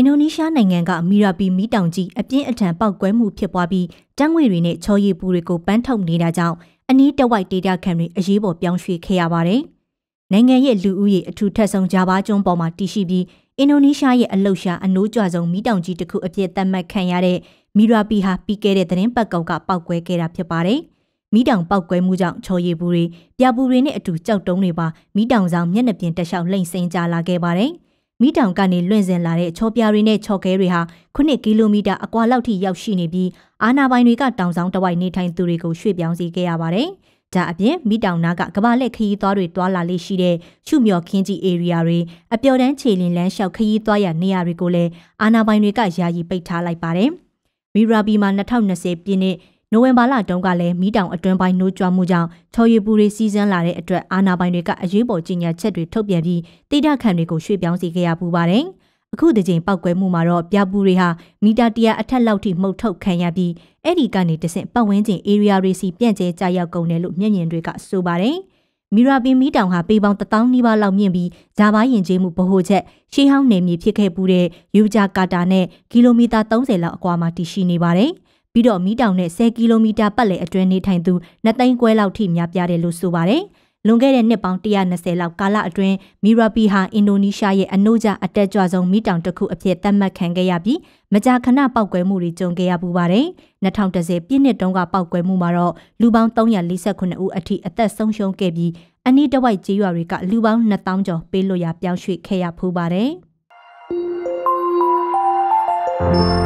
အင်ဒိုနီးရှားနိုင်ငံကမီရာပီမီးတောင်ကြီးအပြင်းအထန်ပေါက်ကွဲမှုဖြစ်ပွားပြီးတန်းငွေတွေနဲ့ချောရည်ပူတွေကိုပန်းထုတ်နေတာကြောင့်အနီးတဝိုက်ဒေတာခံတွေအရေးပေါ်ပြောင်းရွှေ့ခဲ့ရပါတယ်။နိုင်ငံရဲ့လူဦးရေအထူးထက်ဆုံးဂျာဗာကျွန်းပေါ်မှာတည်ရှိပြီးအင်ဒိုနီးရှားရဲ့အလုရှာအနိုးကြွဆုံးမီးတောင်ကြီးတစ်ခုအဖြစ်သတ်မှတ်ခံရတဲ့မီရာပီဟာပြီးခဲ့တဲ့သတင်းပတ်ကောင်ကပောက်ကွဲခဲ့တာဖြစ်ပါတယ်။မီးတောင်ပောက်ကွဲမှုကြောင့်ချောရည်ပူတွေပြပူတွေနဲ့အတူကြောက်တုံးတွေပါမီးတောင်ဆောင်မျက်နှာပြင်တက်လျှောက်လှိမ့်စင်းကြလာခဲ့ပါတယ်။မိတောင်ကနေလွင့်စင်လာတဲ့ချောပြားတွေနဲ့ချော်ကဲတွေဟာ9ကီလိုမီတာအကွာလောက်ထိရောက်ရှိနေပြီးအာနာပိုင်တွေကတောင်ဆောင်တစ်ဝိုက်နေထိုင်သူတွေကိုရွှေ့ပြောင်းစေခဲ့ရပါတယ်။ဒါအပြင်မိတောင်နာကကမ္ဘာလက်ခရီးသွားတွေတွာလာလေးရှိတဲ့ချုမြော်ခင်းကြီး area တွေအပျော်တန်းခြေလင်လန်းလျှောက်ခရီးသွားရနေရာတွေကိုလည်းအာနာပိုင်တွေကယာယီပိတ်ထားလိုက်ပါတယ်။ Mirabi မှာ2020ပြည့်နှစ်နိုဝင်ဘာလတုန်းကလည်းမီးတောင်အတွင်းပိုင်းနှိုးကြွမှုကြောင့်ချော်ရီပူတွေစီးဆင်းလာတဲ့အတွက်အာဏာပိုင်တွေကအရေးပေါ်ကြီးညာချက်တွေထုတ်ပြန်ပြီးတိဒခန့်တွေကိုရွှေ့ပြောင်းစီခဲ့ရပူပါတယ်။အခုဒီချိန်ပောက်ကွဲမှုမှာတော့ပြပူတွေဟာမီတာတရာအထက်လောက်ထိမှုတ်ထုတ်ခံရပြီးအဲ့ဒီကနေတဆင့်ပတ်ဝန်းကျင် area တွေစီပြန့်ကျဲကြရောက်ကုန်တယ်လို့မျက်မြင်တွေကဆိုပါတယ်။မီရာပင်မီတောင်ဟာပေပေါင်းတထောင်နီးပါးလောက်မြင့်ပြီးဂျာဗာယဉ်ကျေးမှုဗဟိုချက်ရှေးဟောင်းနယ်မြေဖြစ်ခဲ့ပူးတဲ့ယူဂျာကာတာနဲ့ကီလိုမီတာ30လောက်အကွာမှာတည်ရှိနေပါတယ်။ပြီးတော့မီးတောင်နဲ့10ကီလိုမီတာပတ်လည်အတွင်းနေထိုင်သူနှစ်သိန်းခွဲလောက်ထိများပြားတယ်လို့ဆိုပါတယ်။လွန်ခဲ့တဲ့နှစ်ပေါင်း120လောက်ကာလအတွင်းမီရာပီဟာအင်ဒိုနီးရှားရဲ့အနိုးကြအတက်ကြွဆုံးမီးတောင်တစ်ခုအဖြစ်သတ်မှတ်ခံခဲ့ရပြီးမကြာခဏပောက်ကွဲမှုတွေကြုံခဲ့ရပူပါတယ်။2010ပြည့်နှစ်တုန်းကပောက်ကွဲမှုမှာတော့လူပေါင်း348ဦးအထိအသက်ဆုံးရှုံးခဲ့ပြီးအနည်းတစ်ဝိုက်ကြေးရွာတွေကလူပေါင်း2000ကျော်ပေးလို့ရပြောင်းရွှေ့ခဲ့ရဖူးပါတယ်။